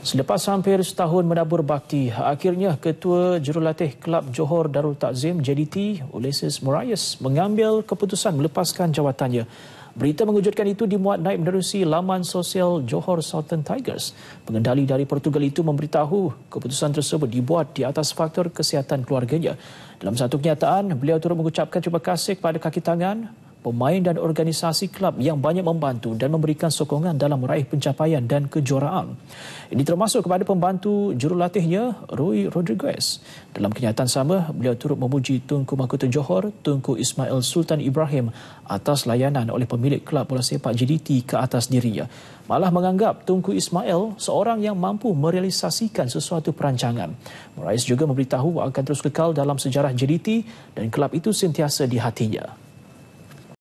Selepas hampir setahun menabur bakti, akhirnya Ketua Jurulatih Kelab Johor Darul Takzim JDT Ulysses Morais mengambil keputusan melepaskan jawatannya. Berita mengujudkan itu dimuat naib menerusi laman sosial Johor Southern Tigers. Pengendali dari Portugal itu memberitahu keputusan tersebut dibuat di atas faktor kesihatan keluarganya. Dalam satu kenyataan, beliau turut mengucapkan terima kasih kepada kaki tangan pemain dan organisasi klub yang banyak membantu dan memberikan sokongan dalam meraih pencapaian dan kejuaraan. Ini termasuk kepada pembantu jurulatihnya, Rui Rodriguez. Dalam kenyataan sama, beliau turut memuji Tunku Makutu Johor, Tunku Ismail Sultan Ibrahim atas layanan oleh pemilik klub bola sepak JDT ke atas dirinya. Malah menganggap Tunku Ismail seorang yang mampu merealisasikan sesuatu perancangan. Morais juga memberitahu akan terus kekal dalam sejarah JDT dan klub itu sentiasa di hatinya.